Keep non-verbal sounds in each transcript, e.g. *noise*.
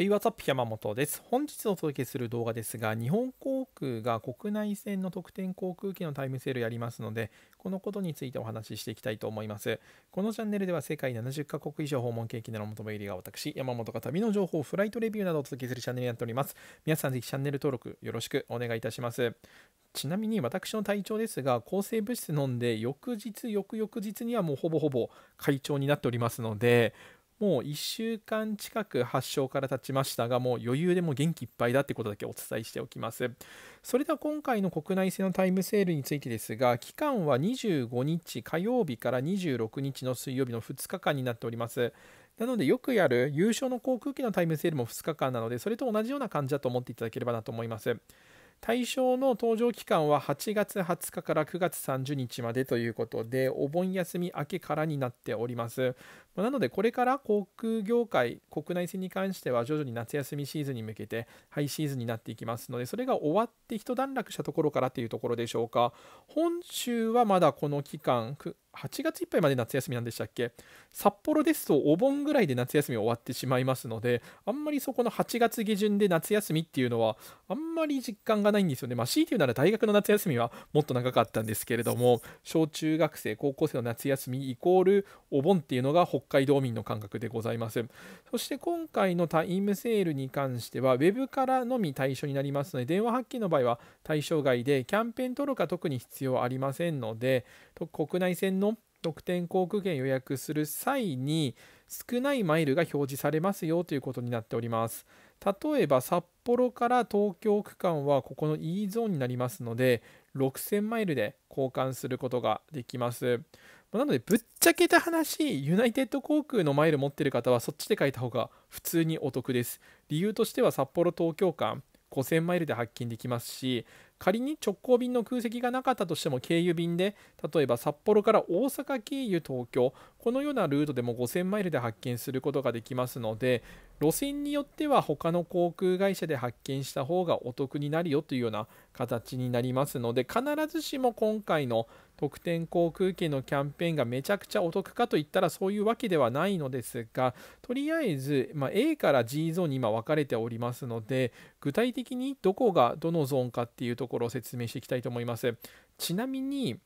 Hey, what's up? 山本です。本日お届けする動画ですが、日本航空が国内線の特典航空機のタイムセールやりますので、このことについてお話ししていきたいと思います。このチャンネルでは世界70カ国以上訪問経験の求め入りが私、山本が旅の情報、フライトレビューなどをお届けするチャンネルになっております。皆さんぜひチャンネル登録よろしくお願いいたします。ちなみに私の体調ですが、抗生物質飲んで、翌日、翌々日にはもうほぼほぼ快調になっておりますので、もう1週間近く発症から経ちましたが、もう余裕でも元気いっぱいだってことだけお伝えしておきます。それでは今回の国内線のタイムセールについてですが、期間は25日火曜日から26日の水曜日の2日間になっております。なのでよくやる優勝の航空機のタイムセールも2日間なので、それと同じような感じだと思っていただければなと思います。対象の搭乗期間は8月20日から9月30日までということで、お盆休み明けからになっております。なのでこれから航空業界国内線に関しては徐々に夏休みシーズンに向けてハイシーズンになっていきますのでそれが終わって一段落したところからというところでしょうか本州はまだこの期間8月いっぱいまで夏休みなんでしたっけ札幌ですとお盆ぐらいで夏休み終わってしまいますのであんまりそこの8月下旬で夏休みっていうのはあんまり実感がないんですよねまあ強いて言うなら大学の夏休みはもっと長かったんですけれども小中学生高校生の夏休みイコールお盆っていうのが北海道民の感覚でございますそして今回のタイムセールに関してはウェブからのみ対象になりますので電話発見の場合は対象外でキャンペーン登録は特に必要ありませんので国内線の特典航空券予約する際に少ないマイルが表示されますよということになっております例えば札幌から東京区間はここの E ゾーンになりますので6000マイルで交換することができますなのでぶっちゃけた話ユナイテッド航空のマイル持ってる方はそっちで書いた方が普通にお得です理由としては札幌東京間5000マイルで発見できますし仮に直行便の空席がなかったとしても経由便で例えば札幌から大阪経由東京このようなルートでも5000マイルで発見することができますので路線によっては他の航空会社で発見した方がお得になるよというような形になりますので必ずしも今回の特典航空券のキャンペーンがめちゃくちゃお得かといったらそういうわけではないのですがとりあえず、ま A から G ゾーンに今分かれておりますので具体的にどこがどのゾーンかっていうところを説明していきたいと思います。ちなみに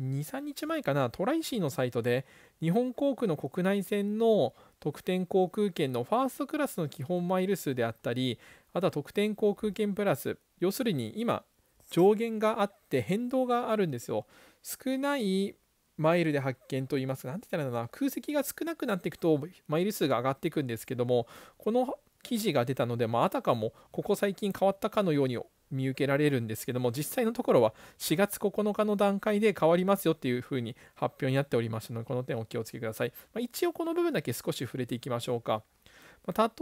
23日前かなトライシーのサイトで日本航空の国内線の特典航空券のファーストクラスの基本マイル数であったりあとは特典航空券プラス要するに今上限があって変動があるんですよ少ないマイルで発見と言いますか何て言ったらいいのかな空席が少なくなっていくとマイル数が上がっていくんですけどもこの記事が出たので、まあ、あたかもここ最近変わったかのように見受けられるんですけども実際のところは4月9日の段階で変わりますよっていうふうに発表になっておりましたのでこの点お気をつけください、まあ、一応この部分だけ少し触れていきましょうか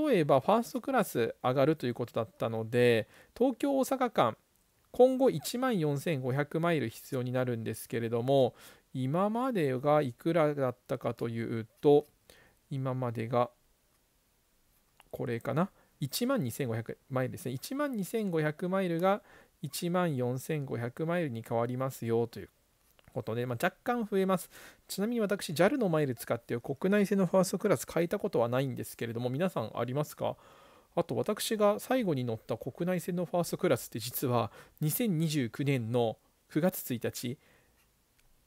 例えばファーストクラス上がるということだったので東京大阪間今後1万4500マイル必要になるんですけれども今までがいくらだったかというと今までがこれかな1万2500マイルですね1万2500マイルが1万4500マイルに変わりますよということで、まあ、若干増えますちなみに私 JAL のマイル使って国内線のファーストクラス変えたことはないんですけれども皆さんありますかあと私が最後に乗った国内線のファーストクラスって実は2029年の9月1日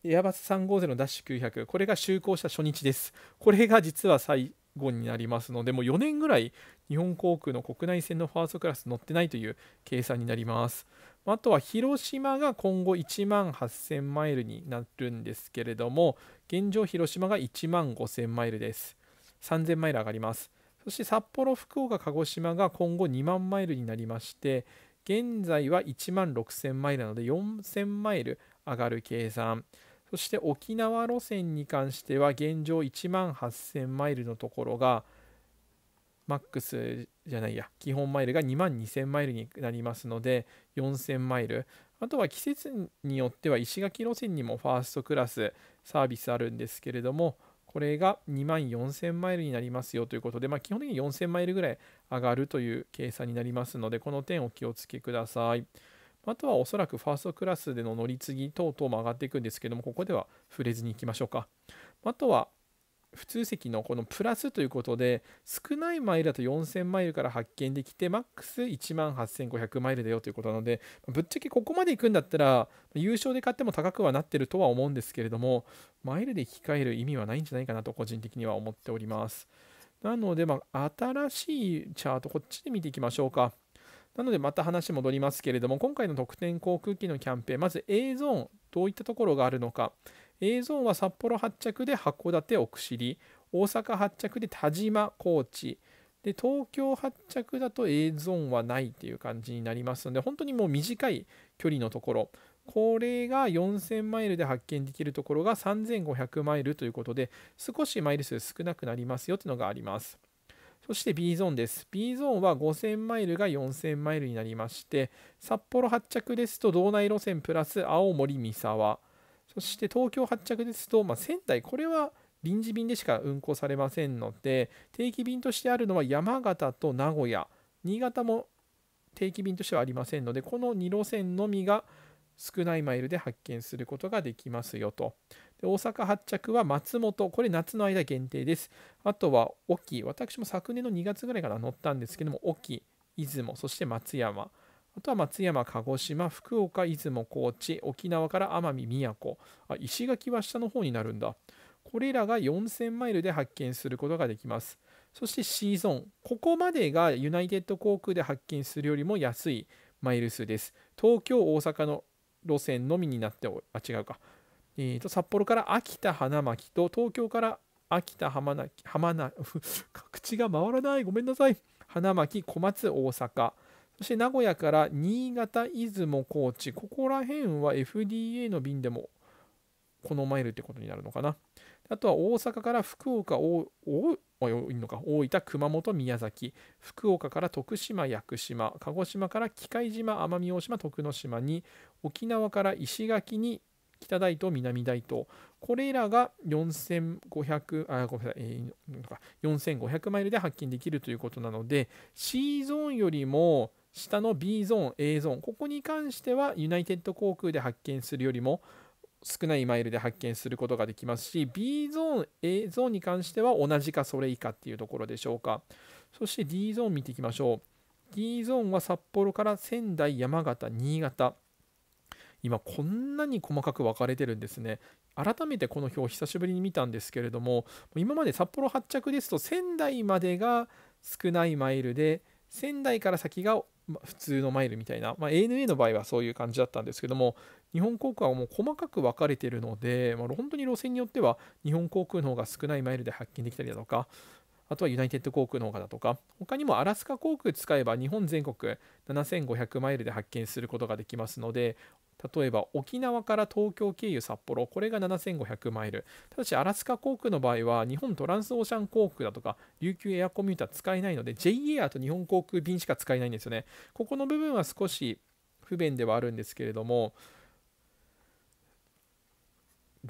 エアバス350のダッシュ900これが就航した初日ですこれが実は最後になりますのでもう4年ぐらい日本航空の国内線のファーストクラス乗ってないという計算になりますあとは広島が今後1万8000マイルになるんですけれども現状広島が1万5000マイルです3000マイル上がりますそして札幌福岡鹿児島が今後2万マイルになりまして現在は1万6000マイルなので4000マイル上がる計算そして沖縄路線に関しては現状1万8000マイルのところがマックスじゃないや基本マイルが2万2000マイルになりますので4000マイルあとは季節によっては石垣路線にもファーストクラスサービスあるんですけれどもこれが2万4000マイルになりますよということで、まあ、基本的に4000マイルぐらい上がるという計算になりますのでこの点お気をつけください。あとはおそらくファーストクラスでの乗り継ぎ等々も上がっていくんですけどもここでは触れずにいきましょうかあとは普通席のこのプラスということで少ないマイルだと4000マイルから発見できてマックス1 8500マイルだよということなのでぶっちゃけここまで行くんだったら優勝で買っても高くはなってるとは思うんですけれどもマイルで引き換える意味はないんじゃないかなと個人的には思っておりますなのでま新しいチャートこっちで見ていきましょうかなのでまた話戻りますけれども今回の特典航空機のキャンペーンまず A ゾーンどういったところがあるのか A ゾーンは札幌発着で函館奥尻大阪発着で田島高知で東京発着だと A ゾーンはないっていう感じになりますので本当にもう短い距離のところこれが4000マイルで発見できるところが3500マイルということで少しマイル数少なくなりますよというのがあります。そして B ゾーンです。B ゾーンは5000マイルが4000マイルになりまして、札幌発着ですと道内路線プラス青森三沢、そして東京発着ですと、まあ、仙台、これは臨時便でしか運行されませんので、定期便としてあるのは山形と名古屋、新潟も定期便としてはありませんので、この2路線のみが少ないマイルで発見することができますよと。大阪発着は松本、これ夏の間限定です。あとは隠岐、私も昨年の2月ぐらいから乗ったんですけども、隠岐、出雲、そして松山。あとは松山、鹿児島、福岡、出雲、高知、沖縄から奄美、宮古。あ、石垣は下の方になるんだ。これらが4000マイルで発見することができます。そしてーゾーン。ここまでがユナイテッド航空で発見するよりも安いマイル数です。東京、大阪の路線のみになっておあ、違うか。えー、と札幌から秋田花巻と東京から秋田浜名浜な *laughs* 口が回らないごめんなさい花巻小松大阪そして名古屋から新潟出雲高知ここら辺は FDA の便でも好まれるってことになるのかなあとは大阪から福岡おおいいのか大分熊本宮崎福岡から徳島屋久島鹿児島から喜界島奄美大島徳之島に沖縄から石垣に北大東南大東これらが4500あごめんなさい、えー、4500マイルで発見できるということなので C ゾーンよりも下の B ゾーン A ゾーンここに関してはユナイテッド航空で発見するよりも少ないマイルで発見することができますし B ゾーン A ゾーンに関しては同じかそれ以下っていうところでしょうかそして D ゾーン見ていきましょう D ゾーンは札幌から仙台山形新潟今こんなに細かく分かれてるんですね改めてこの表久しぶりに見たんですけれども今まで札幌発着ですと仙台までが少ないマイルで仙台から先が普通のマイルみたいな、まあ、ANA の場合はそういう感じだったんですけども日本航空はもう細かく分かれてるので、まあ、本当に路線によっては日本航空の方が少ないマイルで発見できたりだとかあとはユナイテッド航空の方だとか、他にもアラスカ航空使えば日本全国7500マイルで発見することができますので、例えば沖縄から東京経由札幌、これが7500マイル。ただし、アラスカ航空の場合は、日本トランスオーシャン航空だとか、琉球エアコミューター使えないので、j a と日本航空便しか使えないんですよね。ここの部分は少し不便ではあるんですけれども、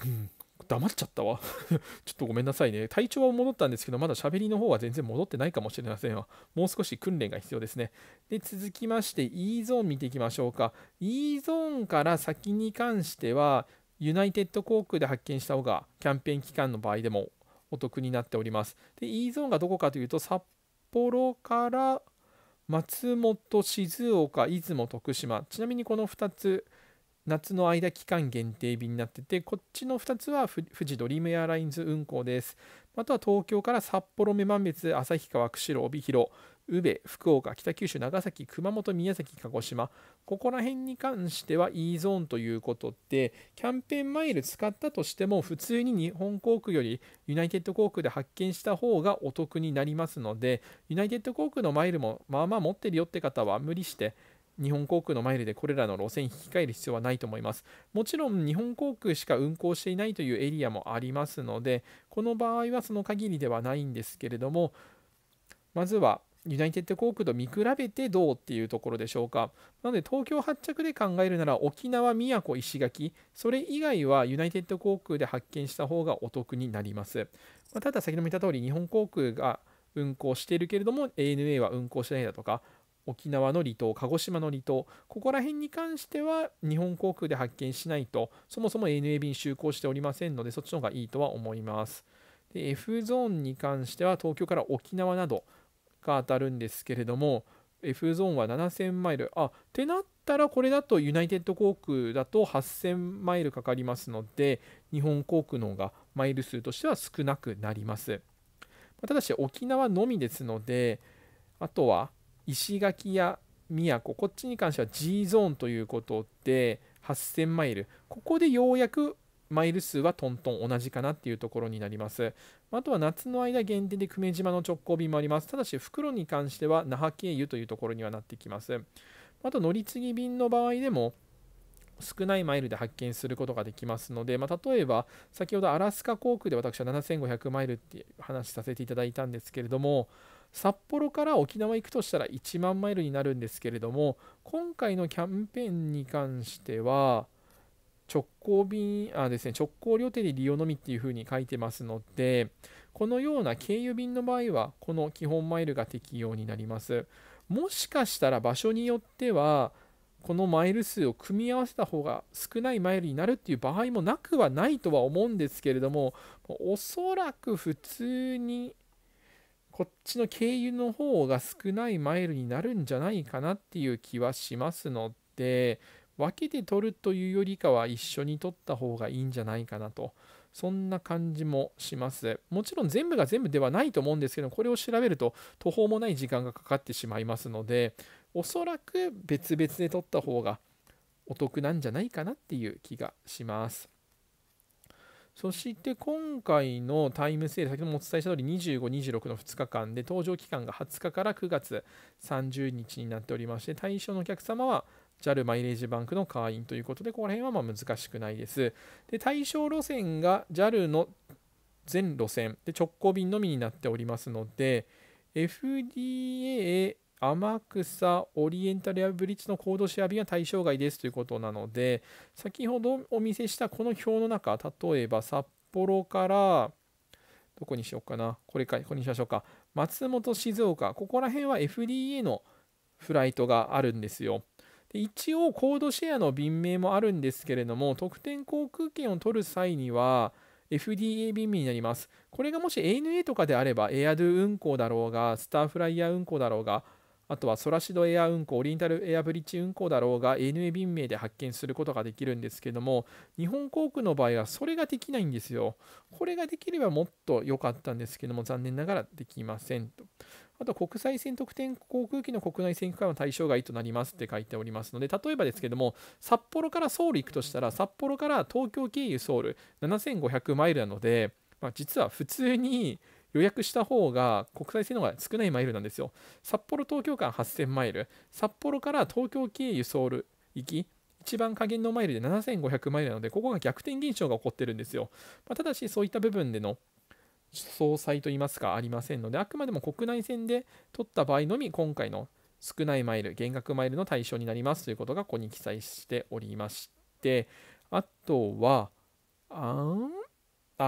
うん、黙っちゃったわ *laughs* ちょっとごめんなさいね。体調は戻ったんですけど、まだ喋りの方は全然戻ってないかもしれませんよ。もう少し訓練が必要ですね。で、続きまして E ゾーン見ていきましょうか。E ゾーンから先に関しては、ユナイテッド航空で発見した方がキャンペーン期間の場合でもお得になっております。で、E ゾーンがどこかというと、札幌から松本、静岡、出雲、徳島。ちなみにこの2つ、夏の間期間限定便になっててこっちの2つは富士ドリームエアラインズ運行ですあとは東京から札幌目満別旭川釧路帯広宇部福岡北九州長崎熊本宮崎鹿児島ここら辺に関しては e ゾーンということでキャンペーンマイル使ったとしても普通に日本航空よりユナイテッド航空で発券した方がお得になりますのでユナイテッド航空のマイルもまあまあ持ってるよって方は無理して日本航空のマイルでこれらの路線引き換える必要はないと思います。もちろん日本航空しか運航していないというエリアもありますので、この場合はその限りではないんですけれども、まずはユナイテッド航空と見比べてどうっていうところでしょうか。なので東京発着で考えるなら沖縄、宮古、石垣、それ以外はユナイテッド航空で発見した方がお得になります。まただ先ほども言った通り日本航空が運航しているけれども ANA は運航しないだとか沖縄の離島鹿児島の離島ここら辺に関しては日本航空で発見しないとそもそも ANA 便就航しておりませんのでそっちの方がいいとは思います F ゾーンに関しては東京から沖縄などが当たるんですけれども F ゾーンは7000マイルあってなったらこれだとユナイテッド航空だと8000マイルかかりますので日本航空の方がマイル数としては少なくなりますただし沖縄のみですのであとは石垣や宮古こっちに関しては G ゾーンということで8000マイルここでようやくマイル数はトントン同じかなっていうところになります。あとは夏の間限定で久米島の直行便もあります。ただし、袋に関しては那覇経由というところにはなってきます。あと、乗り継ぎ便の場合でも、少ないマイルで発見することができますので、まあ、例えば先ほどアラスカ航空で私は7500マイルって話させていただいたんですけれども札幌から沖縄行くとしたら1万マイルになるんですけれども今回のキャンペーンに関しては直行便あですね直行旅程で利用のみっていうふうに書いてますのでこのような経由便の場合はこの基本マイルが適用になりますもしかしたら場所によってはこのマイル数を組み合わせた方が少ないマイルになるっていう場合もなくはないとは思うんですけれどもおそらく普通にこっちの経由の方が少ないマイルになるんじゃないかなっていう気はしますので分けて取るというよりかは一緒に取った方がいいんじゃないかなとそんな感じもしますもちろん全部が全部ではないと思うんですけどこれを調べると途方もない時間がかかってしまいますのでおそらく別々で取った方がお得なんじゃないかなっていう気がしますそして今回のタイムセール、先ほどもお伝えした通り25、26の2日間で、搭乗期間が20日から9月30日になっておりまして、対象のお客様は JAL マイレージバンクの会員ということで、ここら辺はま難しくないです。で対象路線が JAL の全路線で直行便のみになっておりますので、FDA 天草オリエンタルアブリッジのコードシェア便は対象外ですということなので先ほどお見せしたこの表の中例えば札幌からどこにしようかなこれかここにしましょうか松本静岡ここら辺は FDA のフライトがあるんですよで一応コードシェアの便名もあるんですけれども特典航空券を取る際には FDA 便名になりますこれがもし ANA とかであれば AirDo 運航だろうがスターフライヤー運航だろうがあとはソラシドエア運行オリエンタルエアブリッジ運行だろうが ANA 便名で発見することができるんですけども日本航空の場合はそれができないんですよこれができればもっと良かったんですけども残念ながらできませんとあと国際線特典航空機の国内線区間は対象外となりますって書いておりますので例えばですけども札幌からソウル行くとしたら札幌から東京経由ソウル7500マイルなので、まあ、実は普通に予約した方が国際線の方が少ないマイルなんですよ。札幌東京間8000マイル、札幌から東京経由ソウル行き、一番下限のマイルで7500マイルなので、ここが逆転現象が起こってるんですよ。まあ、ただし、そういった部分での総裁といいますか、ありませんので、あくまでも国内線で取った場合のみ、今回の少ないマイル、減額マイルの対象になりますということがここに記載しておりまして、あとは、あん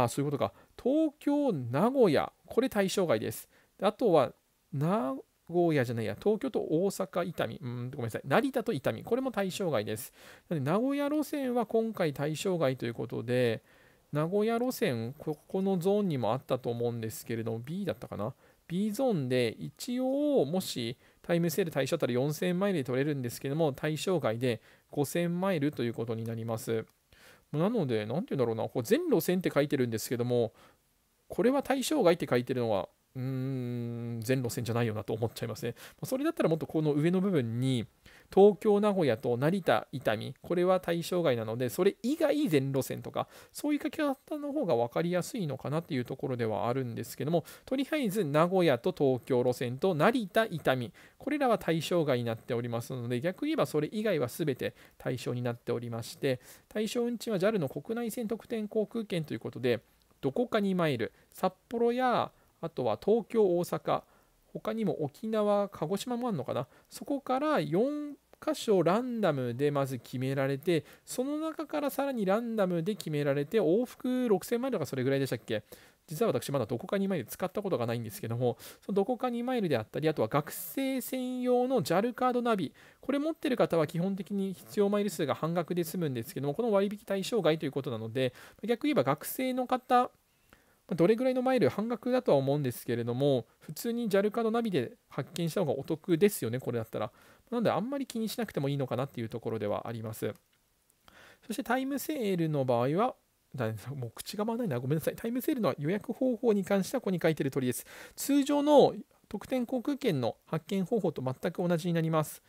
あそういうことか。東京、名古屋。これ対象外です。あとは、名古屋じゃないや、東京と大阪、伊丹。うん、ごめんなさい。成田と伊丹。これも対象外です。なので、名古屋路線は今回対象外ということで、名古屋路線、ここのゾーンにもあったと思うんですけれども、B だったかな。B ゾーンで、一応、もしタイムセール対象だったら4000マイルで取れるんですけども、対象外で5000マイルということになります。なので、何て言うんだろうな、こう全路線って書いてるんですけども、これは対象外って書いてるのは、うーん全路線じゃないよなと思っちゃいますね。それだったらもっとこの上の部分に東京、名古屋と成田、伊丹これは対象外なのでそれ以外全路線とかそういう書き方の方が分かりやすいのかなっていうところではあるんですけどもとりあえず名古屋と東京路線と成田、伊丹これらは対象外になっておりますので逆に言えばそれ以外は全て対象になっておりまして対象運賃は JAL の国内線特典航空券ということでどこかに参る札幌やあとは東京、大阪、他にも沖縄、鹿児島もあるのかな、そこから4箇所ランダムでまず決められて、その中からさらにランダムで決められて、往復6000マイルがそれぐらいでしたっけ実は私まだどこか2マイル使ったことがないんですけども、そのどこか2マイルであったり、あとは学生専用の JAL カードナビ、これ持ってる方は基本的に必要マイル数が半額で済むんですけども、この割引対象外ということなので、逆に言えば学生の方、どれぐらいのマイル半額だとは思うんですけれども、普通に JAL カードナビで発見した方がお得ですよね、これだったら。なので、あんまり気にしなくてもいいのかなっていうところではあります。そしてタイムセールの場合は、もう口が回らないな、ごめんなさい。タイムセールの予約方法に関しては、ここに書いてる通りです。通常の特典航空券の発券方法と全く同じになります。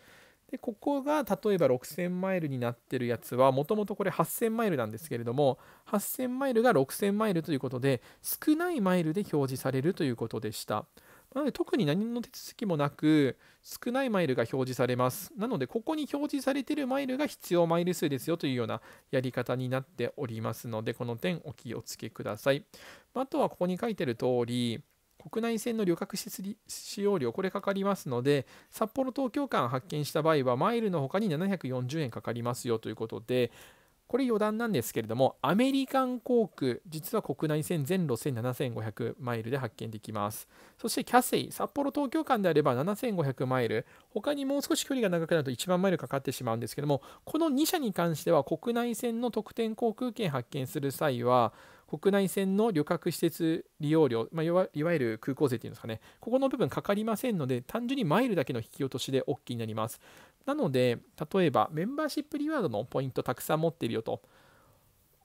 でここが例えば6000マイルになってるやつはもともとこれ8000マイルなんですけれども8000マイルが6000マイルということで少ないマイルで表示されるということでした。なので特に何の手続きもなく少ないマイルが表示されます。なのでここに表示されているマイルが必要マイル数ですよというようなやり方になっておりますのでこの点お気をつけください。あとはここに書いてる通り国内線の旅客使用料これかかりますので札幌東京間発見した場合はマイルの他に740円かかりますよということでこれ余談なんですけれどもアメリカン航空実は国内線全路線7500マイルで発見できますそしてキャセイ札幌東京間であれば7500マイル他にもう少し距離が長くなると1万マイルかかってしまうんですけどもこの2社に関しては国内線の特典航空券発見する際は国内線の旅客施設利用料、まあ、いわゆる空港税っていうんですかね、ここの部分かかりませんので、単純にマイルだけの引き落としで OK になります。なので、例えばメンバーシップリワードのポイントたくさん持っているよと、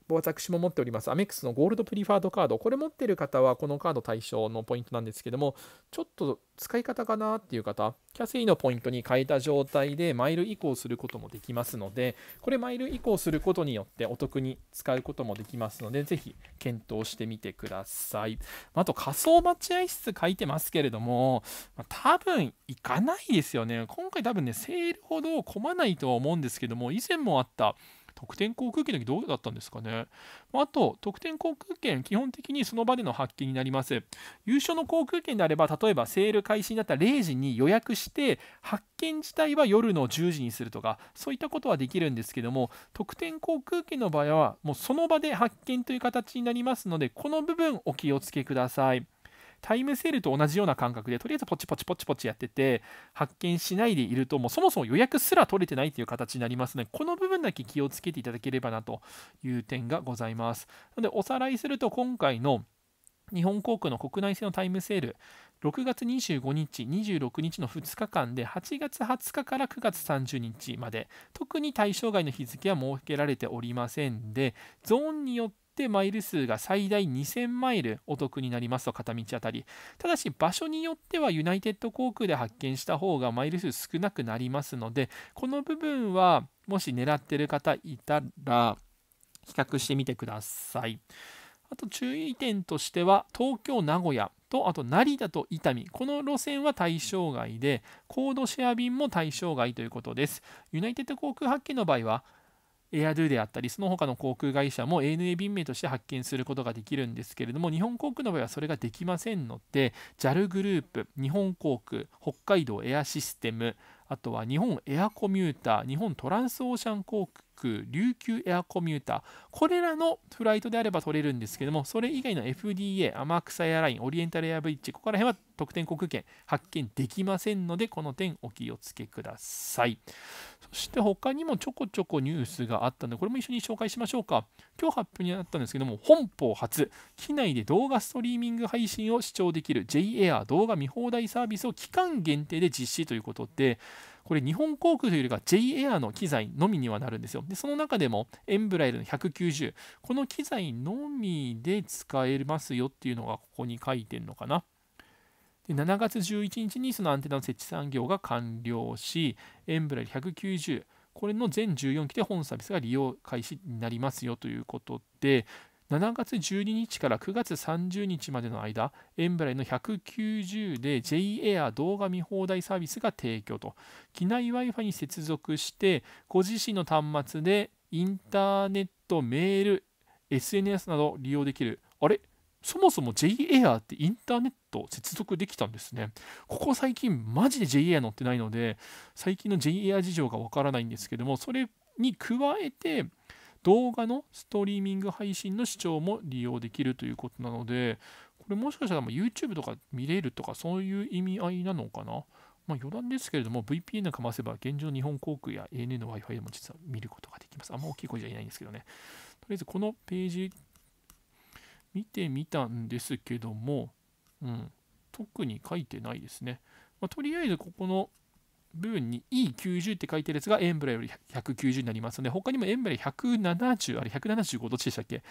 私も持っておりますアメックスのゴールドプリファードカードこれ持ってる方はこのカード対象のポイントなんですけどもちょっと使い方かなっていう方キャセイのポイントに変えた状態でマイル移行することもできますのでこれマイル移行することによってお得に使うこともできますのでぜひ検討してみてくださいあと仮想待合室書いてますけれども、多分行かないですよね今回多分ねセールほど混まないとは思うんですけども以前もあった特典航空券の時どうだったんですかね。あと、特典航空券、基本的にその場での発見になります。優勝の航空券であれば、例えばセール開始になった0時に予約して、発券自体は夜の10時にするとか、そういったことはできるんですけども、特典航空券の場合は、もうその場で発券という形になりますので、この部分お気をつけください。タイムセールと同じような感覚でとりあえずポチポチポチポチやってて発見しないでいるともうそもそも予約すら取れてないという形になりますのでこの部分だけ気をつけていただければなという点がございますなのでおさらいすると今回の日本航空の国内線のタイムセール6月25日、26日の2日間で8月20日から9月30日まで特に対象外の日付は設けられておりませんでゾーンによっってマイル数が最大2000マイルお得になりますと片道あたりただし場所によってはユナイテッド航空で発見した方がマイル数少なくなりますのでこの部分はもし狙ってる方いたら比較してみてくださいあと注意点としては東京名古屋とあと成田と伊丹この路線は対象外でコードシェア便も対象外ということですユナイテッド航空発見の場合はエアドゥであったり、その他の航空会社も ANA 便名として発見することができるんですけれども、日本航空の場合はそれができませんので、JAL グループ、日本航空、北海道エアシステム、あとは日本エアコミューター、日本トランスオーシャン航空ク、琉球エアコミューター、これらのフライトであれば取れるんですけども、それ以外の FDA、天草エアライン、オリエンタルエアブリッジ、ここら辺は特典航空券発見できませんので、この点お気をつけください。そして他にもちょこちょこニュースがあったので、これも一緒に紹介しましょうか。今日発表になったんですけども、本邦初、機内で動画ストリーミング配信を視聴できる J i r 動画見放題サービスを期間限定で実施ということで、これ日本航空というよりは J エアの機材のみにはなるんですよ。で、その中でもエンブライルの190、この機材のみで使えますよっていうのがここに書いてるのかな。で7月11日にそのアンテナの設置産業が完了し、エンブライル190、これの全14機で本サービスが利用開始になりますよということで、7月12日から9月30日までの間、エンブレの190で J エア動画見放題サービスが提供と、機内 Wi-Fi に接続して、ご自身の端末でインターネット、メール、SNS など利用できる。あれそもそも J エアってインターネット接続できたんですね。ここ最近マジで J エア乗ってないので、最近の J エア事情がわからないんですけども、それに加えて、動画のストリーミング配信の視聴も利用できるということなので、これもしかしたら YouTube とか見れるとかそういう意味合いなのかなまあ、余談ですけれども VPN かませば現状日本航空や ANA の Wi-Fi でも実は見ることができます。あんま大きい声じゃいないんですけどね。とりあえずこのページ見てみたんですけども、うん、特に書いてないですね。まあ、とりあえずここの部分に E90 って書いてるやつがエンブレより190になりますので、他にもエンブレ170、あれ175どっちでしたっけ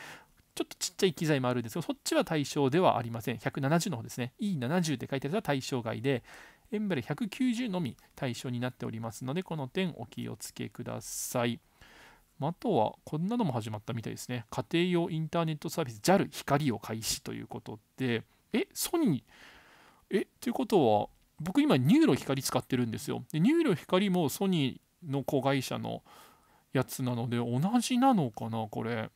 ちょっとちっちゃい機材もあるんですけど、そっちは対象ではありません。170の方ですね。E70 って書いてあるつは対象外で、エンブレ190のみ対象になっておりますので、この点お気をつけください。あとは、こんなのも始まったみたいですね。家庭用インターネットサービス JAL 光を開始ということで、え、ソニーえ、ということは、僕今ニューロ光使ってるんですよでニューロ光もソニーの子会社のやつなので同じなのかなこれ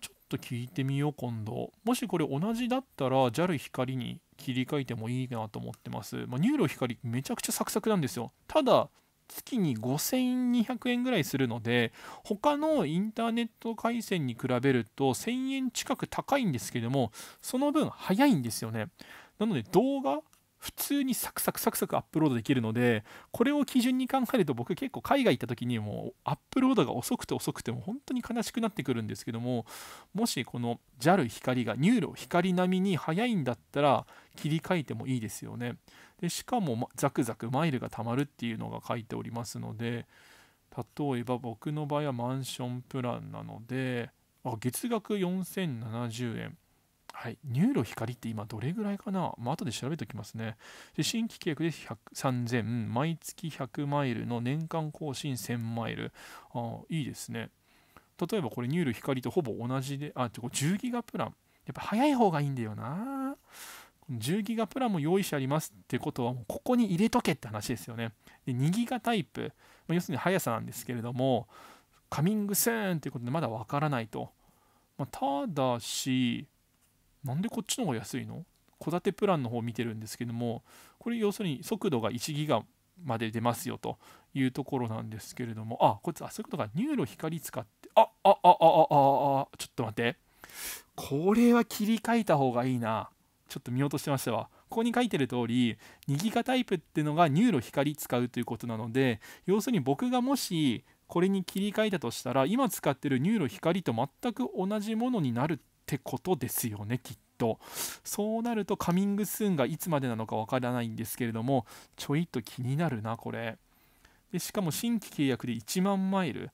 ちょっと聞いてみよう今度もしこれ同じだったら JAL 光に切り替えてもいいなと思ってます、まあ、ニューロ光めちゃくちゃサクサクなんですよただ月に5200円ぐらいするので他のインターネット回線に比べると1000円近く高いんですけどもその分早いんですよねなので動画普通にサクサクサクサクアップロードできるのでこれを基準に考えると僕結構海外行った時にもうアップロードが遅くて遅くても本当に悲しくなってくるんですけどももしこの JAL 光がニューロ光並みに速いんだったら切り替えてもいいですよねでしかもザクザクマイルがたまるっていうのが書いておりますので例えば僕の場合はマンションプランなのであ月額4070円はい、ニューロ光って今どれぐらいかな、まあ後で調べておきますね。で新規契約で3000、毎月100マイルの年間更新1000マイル。あいいですね。例えばこれニューロ光とほぼ同じで、あ、10ギガプラン。やっぱ早い方がいいんだよな。10ギガプランも用意してありますってことは、ここに入れとけって話ですよね。で2ギガタイプ、まあ、要するに速さなんですけれども、カミングスーンということでまだわからないと。まあ、ただし、なんでこっちの方が安いの戸建てプランの方を見てるんですけどもこれ要するに速度が1ギガまで出ますよというところなんですけれどもあこいつあそういうことかニューロ光使ってあああああああちょっと待ってこれは切り替えた方がいいなちょっと見落としてましたわここに書いてる通り2ギガタイプってのがニューロ光使うということなので要するに僕がもしこれに切り替えたとしたら今使ってるニューロ光と全く同じものになるってことですよねきっとそうなるとカミングスーンがいつまでなのかわからないんですけれどもちょいと気になるなこれでしかも新規契約で1万マイル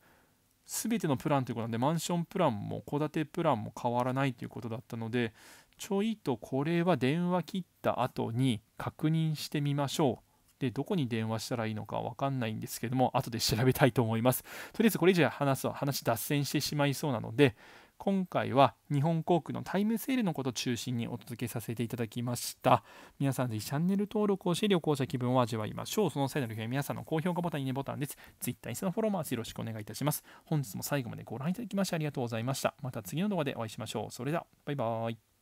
全てのプランということなんでマンションプランも戸建てプランも変わらないということだったのでちょいとこれは電話切った後に確認してみましょうでどこに電話したらいいのか分かんないんですけども後で調べたいと思いますとりあえずこれ以上話す話脱線してしまいそうなので今回は日本航空のタイムセールのことを中心にお届けさせていただきました皆さんぜひチャンネル登録をして旅行者気分を味わいましょうその際の旅行は皆さんの高評価ボタンいいねボタンです Twitter インスタのフォローもよろしくお願いいたします本日も最後までご覧いただきましてありがとうございましたまた次の動画でお会いしましょうそれではバイバーイ